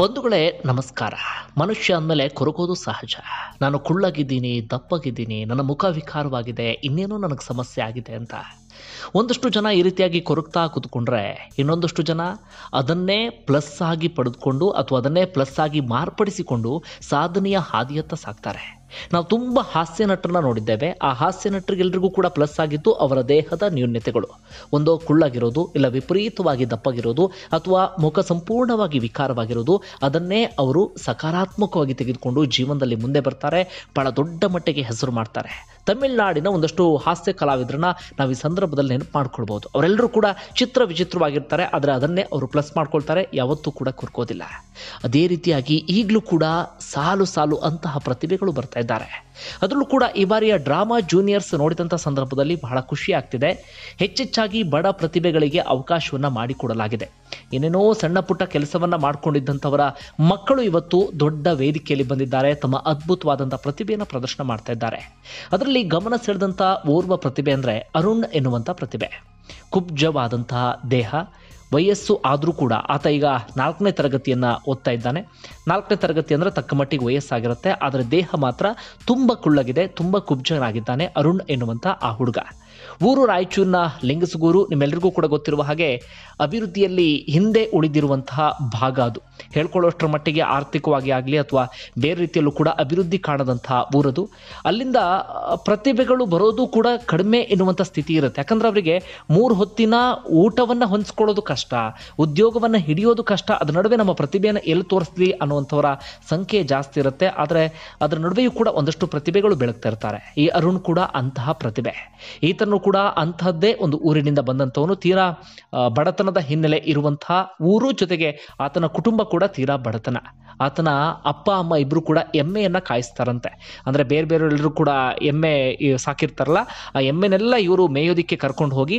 ಬಂಧುಗಳೇ ನಮಸ್ಕಾರ ಮನುಷ್ಯ ಅಂದಮೇಲೆ ಕೊರಗೋದು ಸಹಜ ನಾನು ಕುಳ್ಳಾಗಿದ್ದೀನಿ ದಪ್ಪಗಿದ್ದೀನಿ ನನ್ನ ಮುಖ ವಿಕಾರವಾಗಿದೆ ಇನ್ನೇನೋ ನನಗೆ ಸಮಸ್ಯೆ ಆಗಿದೆ ಅಂತ ಒಂದಷ್ಟು ಜನ ಈ ರೀತಿಯಾಗಿ ಕೊರಗ್ತಾ ಕೂತ್ಕೊಂಡ್ರೆ ಇನ್ನೊಂದಷ್ಟು ಜನ ಅದನ್ನೇ ಪ್ಲಸ್ ಆಗಿ ಪಡೆದುಕೊಂಡು ಅಥವಾ ಅದನ್ನೇ ಪ್ಲಸ್ ಆಗಿ ಮಾರ್ಪಡಿಸಿಕೊಂಡು ಸಾಧನೆಯ ಹಾದಿಯತ್ತ ಸಾಕ್ತಾರೆ ನಾವು ತುಂಬ ಹಾಸ್ಯ ನಟರನ್ನ ನೋಡಿದ್ದೇವೆ ಆ ಹಾಸ್ಯ ನಟರಿಗೆಲ್ಲರಿಗೂ ಕೂಡ ಪ್ಲಸ್ ಆಗಿದ್ದು ಅವರ ದೇಹದ ನ್ಯೂನ್ಯತೆಗಳು ಒಂದು ಕುಳ್ಳಾಗಿರೋದು ಇಲ್ಲ ವಿಪರೀತವಾಗಿ ದಪ್ಪಾಗಿರೋದು ಅಥವಾ ಮುಖ ಸಂಪೂರ್ಣವಾಗಿ ವಿಕಾರವಾಗಿರೋದು ಅದನ್ನೇ ಅವರು ಸಕಾರಾತ್ಮಕವಾಗಿ ತೆಗೆದುಕೊಂಡು ಜೀವನದಲ್ಲಿ ಮುಂದೆ ಬರ್ತಾರೆ ಬಹಳ ದೊಡ್ಡ ಮಟ್ಟಿಗೆ ಹೆಸರು ಮಾಡ್ತಾರೆ ತಮಿಳುನಾಡಿನ ಒಂದಷ್ಟು ಹಾಸ್ಯ ಕಲಾವಿದರನ್ನ ನಾವು ಈ ಸಂದರ್ಭದಲ್ಲಿ ನೆನಪು ಮಾಡ್ಕೊಳ್ಬೋದು ಅವರೆಲ್ಲರೂ ಕೂಡ ಚಿತ್ರ ವಿಚಿತ್ರವಾಗಿರ್ತಾರೆ ಆದರೆ ಅದನ್ನೇ ಅವರು ಪ್ಲಸ್ ಮಾಡ್ಕೊಳ್ತಾರೆ ಯಾವತ್ತೂ ಕೂಡ ಕುರ್ಕೋದಿಲ್ಲ ಅದೇ ರೀತಿಯಾಗಿ ಈಗಲೂ ಕೂಡ ಸಾಲು ಸಾಲು ಅಂತಹ ಪ್ರತಿಭೆಗಳು ಬರ್ತಾ ಇದ್ದಾರೆ ಅದರಲ್ಲೂ ಕೂಡ ಈ ಬಾರಿಯ ಡ್ರಾಮಾ ಜೂನಿಯರ್ಸ್ ನೋಡಿದಂಥ ಸಂದರ್ಭದಲ್ಲಿ ಬಹಳ ಖುಷಿ ಆಗ್ತಿದೆ ಹೆಚ್ಚೆಚ್ಚಾಗಿ ಬಡ ಪ್ರತಿಭೆಗಳಿಗೆ ಅವಕಾಶವನ್ನು ಮಾಡಿಕೊಡಲಾಗಿದೆ ಏನೇನೋ ಸಣ್ಣ ಪುಟ್ಟ ಕೆಲಸವನ್ನ ಮಾಡಿಕೊಂಡಿದ್ದಂಥವರ ಮಕ್ಕಳು ಇವತ್ತು ದೊಡ್ಡ ವೇದಿಕೆಯಲ್ಲಿ ಬಂದಿದ್ದಾರೆ ತಮ್ಮ ಅದ್ಭುತವಾದಂಥ ಪ್ರತಿಭೆಯನ್ನು ಪ್ರದರ್ಶನ ಮಾಡ್ತಾ ಇದ್ದಾರೆ ಅದರಲ್ಲಿ ಗಮನ ಸೆಳೆದಂಥ ಓರ್ವ ಪ್ರತಿಭೆ ಅಂದರೆ ಅರುಣ್ ಎನ್ನುವಂಥ ಪ್ರತಿಭೆ ಕುಬ್ಜವಾದಂತಹ ದೇಹ ವಯಸ್ಸು ಆದರೂ ಕೂಡ ಆತ ಈಗ ನಾಲ್ಕನೇ ತರಗತಿಯನ್ನು ಓದ್ತಾ ಇದ್ದಾನೆ ನಾಲ್ಕನೇ ತರಗತಿ ಅಂದರೆ ತಕ್ಕ ಮಟ್ಟಿಗೆ ವಯಸ್ಸಾಗಿರುತ್ತೆ ಆದರೆ ದೇಹ ಮಾತ್ರ ತುಂಬ ಕುಳ್ಳಗಿದೆ ತುಂಬ ಕುಬ್ಜನಾಗಿದ್ದಾನೆ ಅರುಣ್ ಎನ್ನುವಂಥ ಆ ಹುಡುಗ ಊರು ರಾಯಚೂರಿನ ಲಿಂಗಸಗೂರು ನಿಮ್ಮೆಲ್ಲರಿಗೂ ಕೂಡ ಗೊತ್ತಿರುವ ಹಾಗೆ ಅಭಿವೃದ್ಧಿಯಲ್ಲಿ ಹಿಂದೆ ಉಳಿದಿರುವಂತಹ ಭಾಗ ಅದು ಹೇಳ್ಕೊಳ್ಳೋಷ್ಟರ ಮಟ್ಟಿಗೆ ಆರ್ಥಿಕವಾಗಿ ಆಗಲಿ ಅಥವಾ ಬೇರೆ ರೀತಿಯಲ್ಲೂ ಕೂಡ ಅಭಿವೃದ್ಧಿ ಕಾಣದಂತಹ ಊರದು ಅಲ್ಲಿಂದ ಪ್ರತಿಭೆಗಳು ಬರೋದು ಕೂಡ ಕಡಿಮೆ ಎನ್ನುವಂಥ ಸ್ಥಿತಿ ಇರುತ್ತೆ ಯಾಕಂದ್ರೆ ಅವರಿಗೆ ಮೂರು ಹೊತ್ತಿನ ಊಟವನ್ನು ಹೊಂದಿಸ್ಕೊಳ್ಳೋದು ಕಷ್ಟ ಉದ್ಯೋಗವನ್ನು ಹಿಡಿಯೋದು ಕಷ್ಟ ಅದರ ನಡುವೆ ನಮ್ಮ ಪ್ರತಿಭೆಯನ್ನು ಎಲ್ಲಿ ತೋರಿಸ್ಲಿ ಅನ್ನುವಂಥವರ ಸಂಖ್ಯೆ ಜಾಸ್ತಿ ಇರುತ್ತೆ ಆದರೆ ಅದರ ನಡುವೆಯೂ ಕೂಡ ಒಂದಷ್ಟು ಪ್ರತಿಭೆಗಳು ಬೆಳಗ್ತಾ ಇರ್ತಾರೆ ಈ ಅರುಣ್ ಕೂಡ ಅಂತಹ ಪ್ರತಿಭೆ ಈತನ ಕೂಡ ಅಂತಹದ್ದೇ ಒಂದು ಊರಿನಿಂದ ಬಂದಂಥವನು ತೀರಾ ಬಡತನದ ಹಿನ್ನೆಲೆ ಇರುವಂತಹ ಊರು ಜೊತೆಗೆ ಆತನ ಕುಟುಂಬ ಕೂಡ ತೀರಾ ಬಡತನ ಆತನ ಅಪ್ಪ ಅಮ್ಮ ಇಬ್ರು ಕೂಡ ಎಮ್ಮೆಯನ್ನ ಕಾಯಿಸ್ತಾರಂತೆ ಅಂದ್ರೆ ಬೇರೆ ಬೇರೆಲ್ಲರೂ ಕೂಡ ಎಮ್ಮೆ ಸಾಕಿರ್ತಾರಲ್ಲ ಆ ಎಮ್ಮೆನೆಲ್ಲ ಇವರು ಮೇಯೋದಿಕ್ಕೆ ಕರ್ಕೊಂಡು ಹೋಗಿ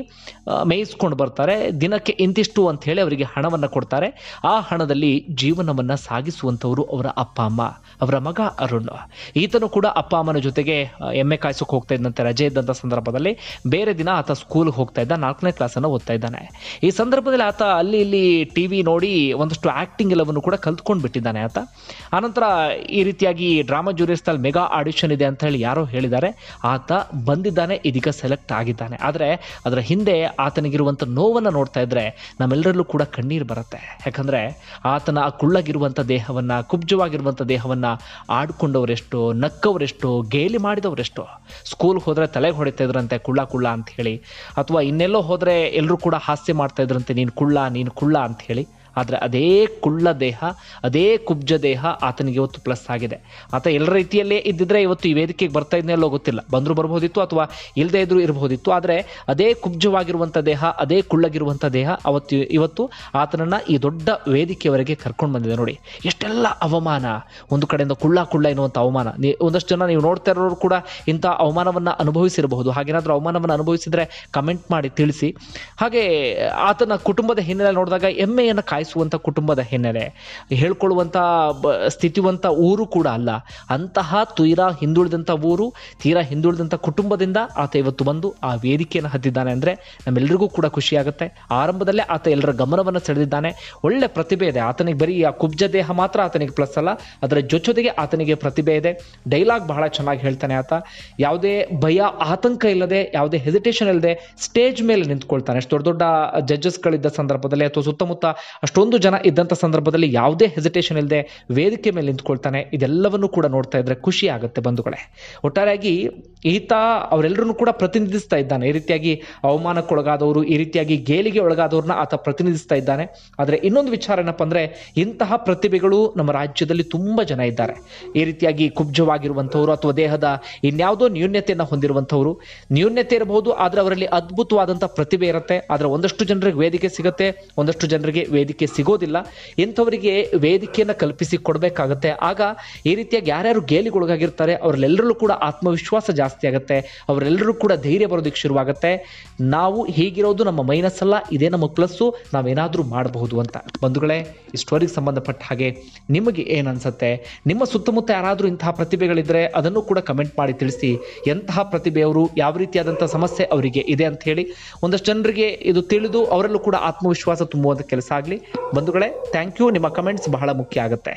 ಮೇಯಿಸ್ಕೊಂಡು ಬರ್ತಾರೆ ದಿನಕ್ಕೆ ಇಂತಿಷ್ಟು ಅಂತ ಹೇಳಿ ಅವರಿಗೆ ಹಣವನ್ನು ಕೊಡ್ತಾರೆ ಆ ಹಣದಲ್ಲಿ ಜೀವನವನ್ನ ಸಾಗಿಸುವಂತವರು ಅವರ ಅಪ್ಪ ಅಮ್ಮ ಅವರ ಮಗ ಅರುಣ್ ಈತನು ಕೂಡ ಅಪ್ಪ ಅಮ್ಮನ ಜೊತೆಗೆ ಎಮ್ಮೆ ಕಾಯಿಸಕ್ಕೆ ಹೋಗ್ತಾ ಇದ್ದಂತೆ ರಜೆ ಇದ್ದಂಥ ಸಂದರ್ಭದಲ್ಲಿ ಬೇರೆ ದಿನ ಆತ ಸ್ಕೂಲ್ಗೆ ಹೋಗ್ತಾ ಇದ್ದ ನಾಲ್ಕನೇ ಕ್ಲಾಸನ್ನು ಓದ್ತಾ ಇದ್ದಾನೆ ಈ ಸಂದರ್ಭದಲ್ಲಿ ಆತ ಅಲ್ಲಿ ಇಲ್ಲಿ ಟಿ ವಿ ನೋಡಿ ಒಂದಷ್ಟು ಆ್ಯಕ್ಟಿಂಗ್ ಎಲ್ಲವನ್ನು ಕೂಡ ಕಲ್ತ್ಕೊಂಡು ಬಿಟ್ಟಿದ್ದಾನೆ ಆತ ಆನಂತರ ಈ ರೀತಿಯಾಗಿ ಡ್ರಾಮಾ ಜ್ಯೂರಿಯಸ್ನಲ್ಲಿ ಮೆಗಾ ಆಡಿಷನ್ ಇದೆ ಅಂತ ಹೇಳಿ ಯಾರೋ ಹೇಳಿದ್ದಾರೆ ಆತ ಬಂದಿದ್ದಾನೆ ಇದೀಗ ಸೆಲೆಕ್ಟ್ ಆಗಿದ್ದಾನೆ ಆದರೆ ಅದರ ಹಿಂದೆ ಆತನಿಗಿರುವಂಥ ನೋವನ್ನು ನೋಡ್ತಾ ಇದ್ರೆ ನಮ್ಮೆಲ್ಲರಲ್ಲೂ ಕೂಡ ಕಣ್ಣೀರು ಬರುತ್ತೆ ಯಾಕಂದರೆ ಆತನ ಆ ಕುಳ್ಳಗಿರುವಂಥ ದೇಹವನ್ನು ಕುಬ್ಜವಾಗಿರುವಂಥ ದೇಹವನ್ನು ಆಡ್ಕೊಂಡವರೆಷ್ಟು ನಕ್ಕವರೆಷ್ಟು ಗೇಲಿ ಮಾಡಿದವರೆಷ್ಟು ಸ್ಕೂಲ್ಗೆ ಹೋದರೆ ತಲೆಗೆ ಹೊಡಿತಾ ಇದ್ರಂತೆ ಕುಳ್ಳ ಕುಳ್ಳ ಅಂತ ಹೇಳಿ ಅಥವಾ ಇನ್ನೆಲ್ಲೋ ಹೋದ್ರೆ ಎಲ್ಲರೂ ಕೂಡ ಹಾಸ್ಯ ಮಾಡ್ತಾ ಇದ್ರಂತೆ ನೀನು ಕುಳ್ಳ ನೀನು ಕುಳ್ಳ ಅಂತ ಹೇಳಿ ಆದರೆ ಅದೇ ಕುಳ್ಳ ದೇಹ ಅದೇ ಕುಬ್ಜ ದೇಹ ಆತನಿಗೆ ಇವತ್ತು ಪ್ಲಸ್ ಆಗಿದೆ ಆತ ಎಲ್ಲ ರೀತಿಯಲ್ಲೇ ಇದ್ದಿದ್ರೆ ಇವತ್ತು ಈ ವೇದಿಕೆಗೆ ಬರ್ತಾ ಅಲ್ಲೋ ಗೊತ್ತಿಲ್ಲ ಬಂದರೂ ಬರ್ಬೋದಿತ್ತು ಅಥವಾ ಇಲ್ಲದೆ ಇದ್ರೂ ಇರಬಹುದಿತ್ತು ಆದರೆ ಅದೇ ಕುಬ್ಜವಾಗಿರುವಂಥ ದೇಹ ಅದೇ ಕುಳ್ಳಗಿರುವಂಥ ದೇಹ ಅವತ್ತು ಇವತ್ತು ಆತನನ್ನು ಈ ದೊಡ್ಡ ವೇದಿಕೆಯವರೆಗೆ ಕರ್ಕೊಂಡು ಬಂದಿದೆ ನೋಡಿ ಎಷ್ಟೆಲ್ಲ ಅವಮಾನ ಒಂದು ಕಡೆಯಿಂದ ಕುಳ್ಳ ಕುಳ್ಳ ಎನ್ನುವಂಥ ಅವಮಾನ ಒಂದಷ್ಟು ಜನ ನೀವು ನೋಡ್ತಾ ಇರೋರು ಕೂಡ ಇಂಥ ಅವಮಾನವನ್ನು ಅನುಭವಿಸಿರಬಹುದು ಹಾಗೇನಾದರೂ ಅವಮಾನವನ್ನು ಅನುಭವಿಸಿದರೆ ಕಮೆಂಟ್ ಮಾಡಿ ತಿಳಿಸಿ ಹಾಗೆ ಆತನ ಕುಟುಂಬದ ಹಿನ್ನೆಲೆ ನೋಡಿದಾಗ ಎಮ್ಮೆಯನ್ನು ಕಾಯಿ ಸಾಯಿಸುವಂಥ ಕುಟುಂಬದ ಹಿನ್ನೆಲೆ ಹೇಳ್ಕೊಳ್ಳುವಂಥ ಬ ಸ್ಥಿತಿವಂತ ಊರು ಕೂಡ ಅಲ್ಲ ಅಂತಹ ತೀರಾ ಹಿಂದುಳಿದಂಥ ಊರು ತೀರಾ ಹಿಂದುಳಿದಂಥ ಕುಟುಂಬದಿಂದ ಆತ ಇವತ್ತು ಬಂದು ಆ ವೇದಿಕೆಯನ್ನು ಹತ್ತಿದ್ದಾನೆ ಅಂದರೆ ನಮ್ಮೆಲ್ಲರಿಗೂ ಕೂಡ ಖುಷಿಯಾಗುತ್ತೆ ಆರಂಭದಲ್ಲೇ ಆತ ಎಲ್ಲರ ಗಮನವನ್ನು ಸೆಳೆದಿದ್ದಾನೆ ಒಳ್ಳೆ ಪ್ರತಿಭೆ ಇದೆ ಆತನಿಗೆ ಬರೀ ಆ ಕುಬ್ಜ ದೇಹ ಮಾತ್ರ ಆತನಿಗೆ ಪ್ಲಸ್ ಅಲ್ಲ ಅದರ ಜೊತೆಗೆ ಆತನಿಗೆ ಪ್ರತಿಭೆ ಇದೆ ಡೈಲಾಗ್ ಬಹಳ ಚೆನ್ನಾಗಿ ಹೇಳ್ತಾನೆ ಆತ ಯಾವುದೇ ಭಯ ಆತಂಕ ಇಲ್ಲದೆ ಯಾವುದೇ ಹೆಸಿಟೇಷನ್ ಇಲ್ಲದೆ ಸ್ಟೇಜ್ ಮೇಲೆ ನಿಂತ್ಕೊಳ್ತಾನೆ ಅಷ್ಟು ದೊಡ್ಡ ದೊಡ್ಡ ಜಡ್ಜಸ್ಗಳಿದ್ದ ಸಂದರ್ಭದಲ್ಲಿ ಅಥವಾ ಸುತ್ತಮುತ್ತ ಅಷ್ಟೊಂದು ಜನ ಇದ್ದಂಥ ಸಂದರ್ಭದಲ್ಲಿ ಯಾವುದೇ ಹೆಸಿಟೇಷನ್ ಇಲ್ಲದೆ ವೇದಿಕೆ ಮೇಲೆ ನಿಂತ್ಕೊಳ್ತಾನೆ ಇದೆಲ್ಲವನ್ನು ಕೂಡ ನೋಡ್ತಾ ಇದ್ರೆ ಖುಷಿ ಆಗುತ್ತೆ ಬಂಧುಗಳೇ ಒಟ್ಟಾರೆಯಾಗಿ ಈತ ಅವರೆಲ್ಲರನ್ನು ಕೂಡ ಪ್ರತಿನಿಧಿಸ್ತಾ ಇದ್ದಾನೆ ಈ ರೀತಿಯಾಗಿ ಅವಮಾನಕ್ಕೊಳಗಾದವರು ಈ ರೀತಿಯಾಗಿ ಗೇಲಿಗೆ ಒಳಗಾದವ್ರನ್ನ ಆತ ಪ್ರತಿನಿಧಿಸ್ತಾ ಇದ್ದಾನೆ ಆದರೆ ಇನ್ನೊಂದು ವಿಚಾರ ಏನಪ್ಪ ಅಂದರೆ ಇಂತಹ ಪ್ರತಿಭೆಗಳು ನಮ್ಮ ರಾಜ್ಯದಲ್ಲಿ ತುಂಬಾ ಜನ ಇದ್ದಾರೆ ಈ ರೀತಿಯಾಗಿ ಕುಬ್ಜವಾಗಿರುವಂಥವ್ರು ಅಥವಾ ದೇಹದ ಇನ್ಯಾವುದೋ ನ್ಯೂನ್ಯತೆಯನ್ನು ಹೊಂದಿರುವಂಥವ್ರು ನ್ಯೂನ್ಯತೆ ಇರಬಹುದು ಆದರೆ ಅವರಲ್ಲಿ ಅದ್ಭುತವಾದಂತಹ ಪ್ರತಿಭೆ ಇರುತ್ತೆ ಆದರೆ ಒಂದಷ್ಟು ಜನರಿಗೆ ವೇದಿಕೆ ಸಿಗುತ್ತೆ ಒಂದಷ್ಟು ಜನರಿಗೆ ವೇದಿಕೆ ಸಿಗೋದಿಲ್ಲ ಇಂಥವರಿಗೆ ವೇದಿಕೆಯನ್ನು ಕಲ್ಪಿಸಿ ಕೊಡಬೇಕಾಗತ್ತೆ ಆಗ ಈ ರೀತಿಯಾಗಿ ಯಾರ್ಯಾರು ಗೇಲಿಗೊಳಗಾಗಿರ್ತಾರೆ ಅವರಲ್ಲೆಲ್ಲರಲ್ಲೂ ಕೂಡ ಆತ್ಮವಿಶ್ವಾಸ ಜಾಸ್ತಿ ಜಾಸ್ತಿ ಆಗುತ್ತೆ ಅವರೆಲ್ಲರೂ ಕೂಡ ಧೈರ್ಯ ಬರೋದಕ್ಕೆ ಶುರುವಾಗುತ್ತೆ ನಾವು ಹೀಗಿರೋದು ನಮ್ಮ ಮೈನಸ್ ಅಲ್ಲ ಇದೇ ನಮ್ಮ ಪ್ಲಸ್ಸು ನಾವೇನಾದರೂ ಮಾಡಬಹುದು ಅಂತ ಬಂಧುಗಳೇ ಸ್ಟೋರಿಗೆ ಸಂಬಂಧಪಟ್ಟ ಹಾಗೆ ನಿಮಗೆ ಏನು ಅನಿಸುತ್ತೆ ನಿಮ್ಮ ಸುತ್ತಮುತ್ತ ಯಾರಾದರೂ ಇಂತಹ ಪ್ರತಿಭೆಗಳಿದ್ದರೆ ಅದನ್ನು ಕೂಡ ಕಮೆಂಟ್ ಮಾಡಿ ತಿಳಿಸಿ ಎಂತಹ ಪ್ರತಿಭೆಯವರು ಯಾವ ರೀತಿಯಾದಂಥ ಸಮಸ್ಯೆ ಅವರಿಗೆ ಇದೆ ಅಂತ ಹೇಳಿ ಒಂದಷ್ಟು ಜನರಿಗೆ ಇದು ತಿಳಿದು ಅವರಲ್ಲೂ ಕೂಡ ಆತ್ಮವಿಶ್ವಾಸ ತುಂಬುವಂಥ ಕೆಲಸ ಆಗಲಿ ಬಂಧುಗಳೇ ಥ್ಯಾಂಕ್ ಯು ನಿಮ್ಮ ಕಮೆಂಟ್ಸ್ ಬಹಳ ಮುಖ್ಯ ಆಗುತ್ತೆ